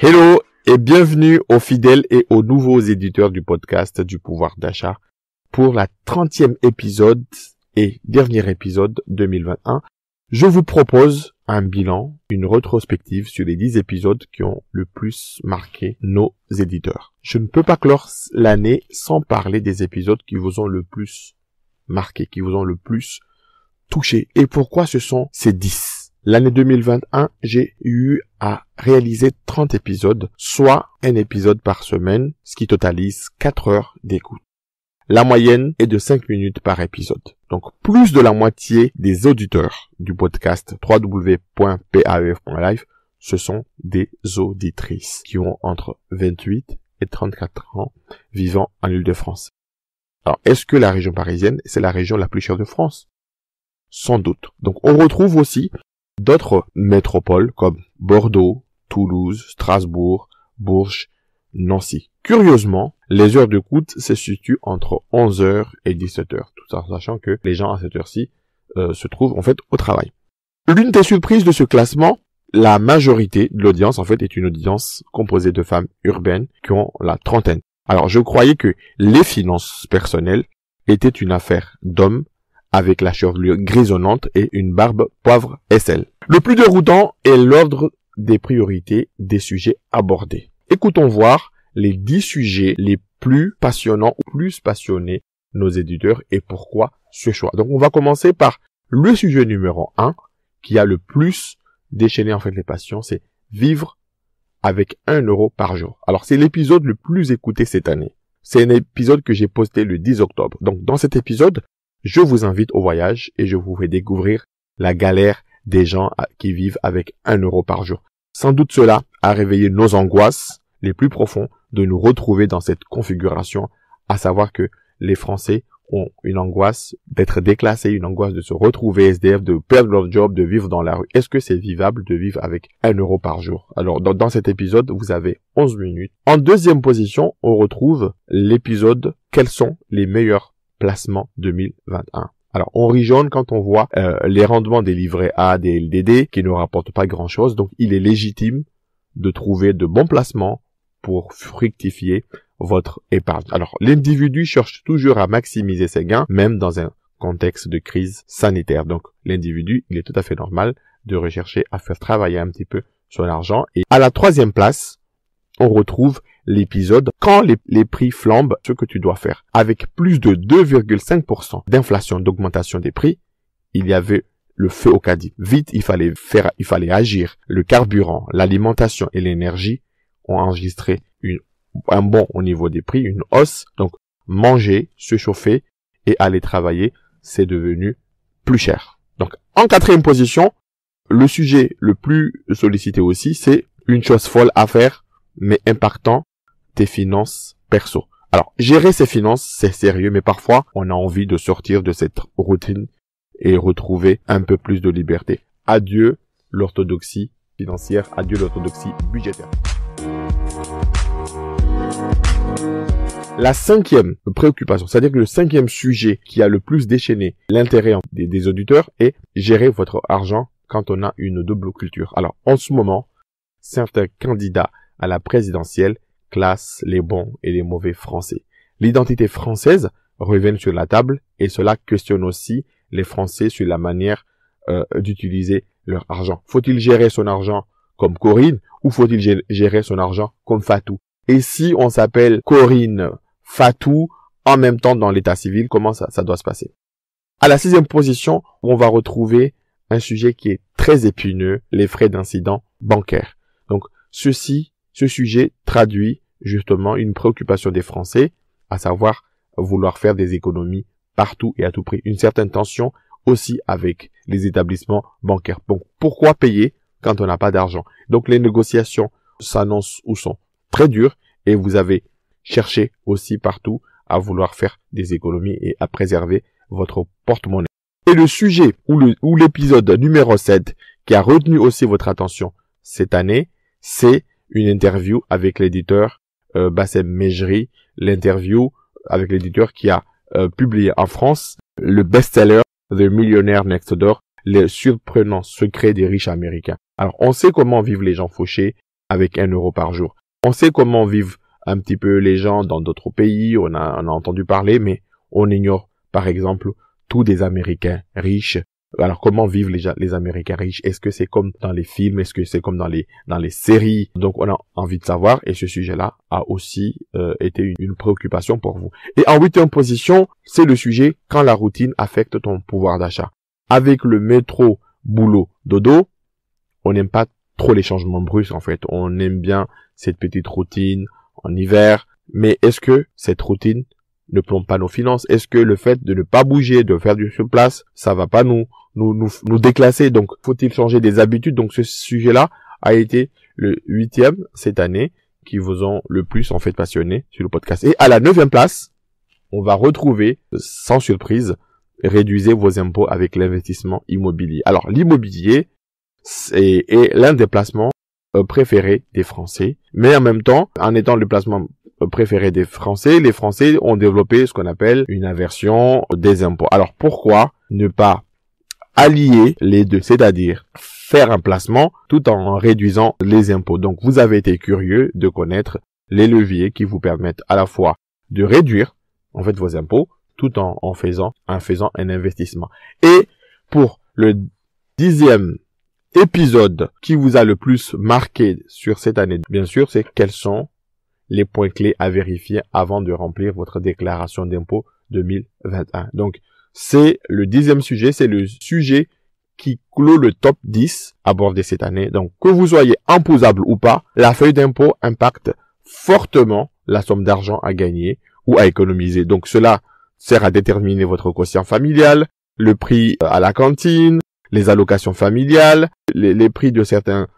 Hello et bienvenue aux fidèles et aux nouveaux éditeurs du podcast du pouvoir d'achat pour la 30e épisode et dernier épisode 2021. Je vous propose un bilan, une retrospective sur les 10 épisodes qui ont le plus marqué nos éditeurs. Je ne peux pas clore l'année sans parler des épisodes qui vous ont le plus marqués, qui vous ont le plus touché. Et pourquoi ce sont ces 10 L'année 2021, j'ai eu à réaliser 30 épisodes, soit un épisode par semaine, ce qui totalise 4 heures d'écoute. La moyenne est de 5 minutes par épisode. Donc plus de la moitié des auditeurs du podcast www.paef.live, ce sont des auditrices qui ont entre 28 et 34 ans vivant en Île-de-France. Alors, est-ce que la région parisienne, c'est la région la plus chère de France Sans doute. Donc, on retrouve aussi d'autres métropoles comme Bordeaux, Toulouse, Strasbourg, Bourges, Nancy. Curieusement, les heures de coût se situent entre 11h et 17h, tout en sachant que les gens à cette heure-ci euh, se trouvent en fait au travail. L'une des surprises de ce classement, la majorité de l'audience en fait est une audience composée de femmes urbaines qui ont la trentaine. Alors je croyais que les finances personnelles étaient une affaire d'homme avec la chevelure grisonnante et une barbe poivre et sel. Le plus déroutant est l'ordre des priorités des sujets abordés. Écoutons voir les dix sujets les plus passionnants ou plus passionnés nos éditeurs et pourquoi ce choix. Donc on va commencer par le sujet numéro 1 qui a le plus déchaîné en fait les passions, c'est vivre avec 1 euro par jour. Alors c'est l'épisode le plus écouté cette année. C'est un épisode que j'ai posté le 10 octobre. Donc dans cet épisode, je vous invite au voyage et je vous fais découvrir la galère des gens qui vivent avec un euro par jour. Sans doute cela a réveillé nos angoisses les plus profondes de nous retrouver dans cette configuration, à savoir que les Français ont une angoisse d'être déclassé, une angoisse de se retrouver SDF, de perdre leur job, de vivre dans la rue. Est-ce que c'est vivable de vivre avec un euro par jour Alors dans, cet épisode, vous avez 11 minutes. En deuxième position, on retrouve l'épisode Quels sont les meilleurs placements 2021 alors, on rigonne quand on voit euh, les rendements des livrets A, des LDD, qui ne rapportent pas grand-chose. Donc, il est légitime de trouver de bons placements pour fructifier votre épargne. Alors, l'individu cherche toujours à maximiser ses gains, même dans un contexte de crise sanitaire. Donc, l'individu, il est tout à fait normal de rechercher à faire travailler un petit peu son argent. Et à la troisième place, on retrouve l'épisode quand les, prix flambent, ce que tu dois faire. Avec plus de 2,5% d'inflation, d'augmentation des prix, il y avait le feu au caddie. Vite, il fallait faire, il fallait agir. Le carburant, l'alimentation et l'énergie ont enregistré une un bon au niveau des prix, une hausse. Donc manger, se chauffer et aller travailler, c'est devenu plus cher. Donc en quatrième position, le sujet le plus sollicité aussi, c'est une chose folle à faire, mais important, tes finances perso. Alors, gérer ses finances, c'est sérieux, mais parfois, on a envie de sortir de cette routine et retrouver un peu plus de liberté. Adieu l'orthodoxie financière, adieu l'orthodoxie budgétaire. La cinquième préoccupation, c'est-à-dire que le cinquième sujet qui a le plus déchaîné l'intérêt des, auditeurs est gérer votre argent quand on a une double culture. Alors, en ce moment, certains candidats à la présidentielle classent les bons et les mauvais français. L'identité française revient sur la table et cela questionne aussi les Français sur la manière euh, d'utiliser leur argent. Faut-il gérer son argent comme Corinne ou faut-il gérer son argent comme Fatou Et si on s'appelle Corinne Fatou en même temps dans l'état civil, comment ça, ça doit se passer. À la sixième position, on va retrouver un sujet qui est très épineux, les frais d'incident bancaire. Donc, ceci, ce sujet traduit justement une préoccupation des Français, à savoir vouloir faire des économies partout et à tout prix. Une certaine tension aussi avec les établissements bancaires. Donc, pourquoi payer quand on n'a pas d'argent? Donc, les négociations s'annoncent ou sont très dures et vous avez cherchez aussi partout à vouloir faire des économies et à préserver votre porte-monnaie. Et le sujet ou l'épisode numéro 7 qui a retenu aussi votre attention cette année, c'est une interview avec l'éditeur euh, Bassem Mejri, l'interview avec l'éditeur qui a euh, publié en France le best-seller The Millionaire Next Door, les surprenants secrets des riches américains. Alors on sait comment vivent les gens fauchés avec un euro par jour. On sait comment vivent un petit peu les gens dans d'autres pays, on a, entendu parler, mais on ignore, par exemple, tous des Américains riches. Alors comment vivent les, les Américains riches Est-ce que c'est comme dans les films Est-ce que c'est comme dans les dans les séries Donc on a envie de savoir et ce sujet-là a aussi euh, été une, une, préoccupation pour vous. Et en huitième position, c'est le sujet quand la routine affecte ton pouvoir d'achat. Avec le métro, boulot, dodo, on n'aime pas trop les changements brusques en fait. On aime bien cette petite routine, en hiver. Mais est-ce que cette routine ne plombe pas nos finances Est-ce que le fait de ne pas bouger, de faire du sur place, ça va pas nous nous, déclasser Donc faut-il changer des habitudes Donc ce sujet-là a été le huitième cette année qui vous ont le plus en fait passionné sur le podcast. Et à la neuvième place, on va retrouver, sans surprise, réduisez vos impôts avec l'investissement immobilier. Alors l'immobilier, c'est l'un des placements euh, préféré des Français. Mais en même temps, en étant le placement euh, préféré des Français, les Français ont développé ce qu'on appelle une inversion des impôts. Alors pourquoi ne pas allier les deux, c'est-à-dire faire un placement tout en réduisant les impôts. Donc vous avez été curieux de connaître les leviers qui vous permettent à la fois de réduire en fait vos impôts tout en, faisant en faisant un investissement. Et pour le dixième épisode qui vous a le plus marqué sur cette année, bien sûr, c'est quels sont les points clés à vérifier avant de remplir votre déclaration d'impôt 2021. Donc, c'est le dixième sujet, c'est le sujet qui clôt le top 10 abordé cette année. Donc, que vous soyez imposable ou pas, la feuille d'impôt impacte fortement la somme d'argent à gagner ou à économiser. Donc, cela sert à déterminer votre quotient familial, le prix à la cantine, les allocations familiales, les, prix de certains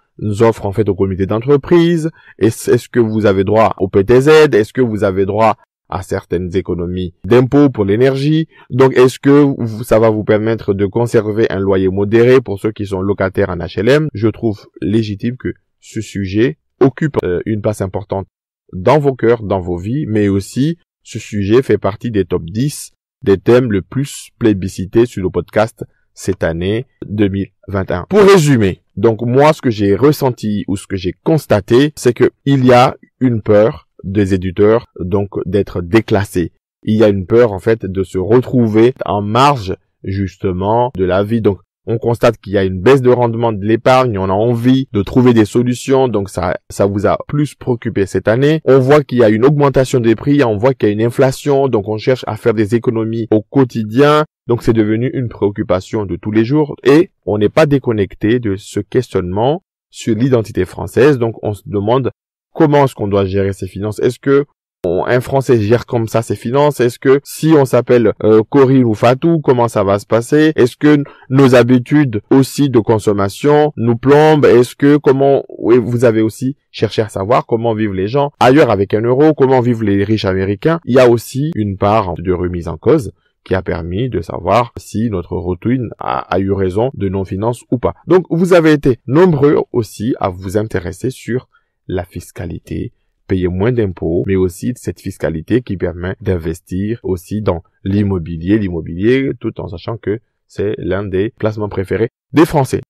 offres en fait au comité d'entreprise Est-ce que vous avez droit au PTZ Est-ce que vous avez droit à certaines économies d'impôts pour l'énergie Donc est-ce que ça va vous permettre de conserver un loyer modéré pour ceux qui sont locataires en HLM Je trouve légitime que ce sujet occupe euh, une place importante dans vos cœurs, dans vos vies, mais aussi ce sujet fait partie des top 10 des thèmes le plus plébiscités sur le podcast cette année 2021. Pour résumer, donc moi ce que j'ai ressenti ou ce que j'ai constaté, c'est que il y a une peur des éditeurs donc d'être déclassés. Il y a une peur en fait de se retrouver en marge justement de la vie. Donc on constate qu'il y a une baisse de rendement de l'épargne, on a envie de trouver des solutions, donc ça, ça vous a plus préoccupé cette année. On voit qu'il y a une augmentation des prix, on voit qu'il y a une inflation, donc on cherche à faire des économies au quotidien. Donc c'est devenu une préoccupation de tous les jours et on n'est pas déconnecté de ce questionnement sur l'identité française. Donc on se demande comment est-ce qu'on doit gérer ses finances. Est-ce que un Français gère comme ça ses finances Est-ce que si on s'appelle euh, ou Fatou, comment ça va se passer Est-ce que nos habitudes aussi de consommation nous plombent Est-ce que comment vous avez aussi cherché à savoir comment vivent les gens ailleurs avec un euro Comment vivent les riches américains Il y a aussi une part de remise en cause qui a permis de savoir si notre routine a, eu raison de non-finance ou pas. Donc vous avez été nombreux aussi à vous intéresser sur la fiscalité, payer moins d'impôts, mais aussi cette fiscalité qui permet d'investir aussi dans l'immobilier, l'immobilier, tout en sachant que c'est l'un des placements préférés des Français.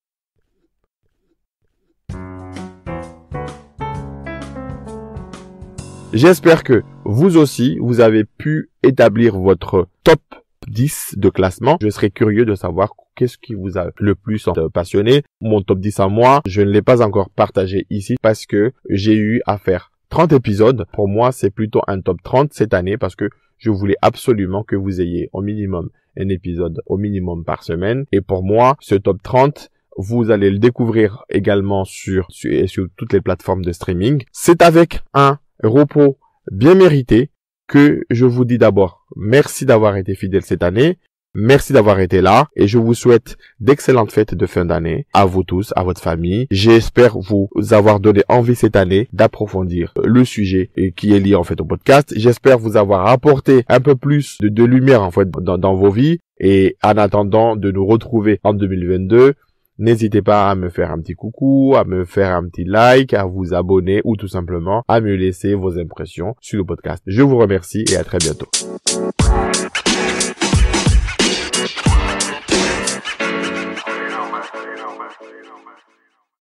J'espère que vous aussi, vous avez pu établir votre top 10 de classement. Je serais curieux de savoir qu'est-ce qui vous a le plus passionné. Mon top 10 à moi, je ne l'ai pas encore partagé ici parce que j'ai eu à faire 30 épisodes. Pour moi, c'est plutôt un top 30 cette année parce que je voulais absolument que vous ayez au minimum un épisode au minimum par semaine. Et pour moi, ce top 30, vous allez le découvrir également sur, sur, sur toutes les plateformes de streaming. C'est avec un repos bien mérité que je vous dis d'abord merci d'avoir été fidèle cette année. Merci d'avoir été là et je vous souhaite d'excellentes fêtes de fin d'année à vous tous, à votre famille. J'espère vous avoir donné envie cette année d'approfondir le sujet qui est lié en fait au podcast. J'espère vous avoir apporté un peu plus de, lumière en fait dans vos vies. Et en attendant de nous retrouver en 2022, N'hésitez pas à me faire un petit coucou, à me faire un petit like, à vous abonner ou tout simplement à me laisser vos impressions sur le podcast. Je vous remercie et à très bientôt.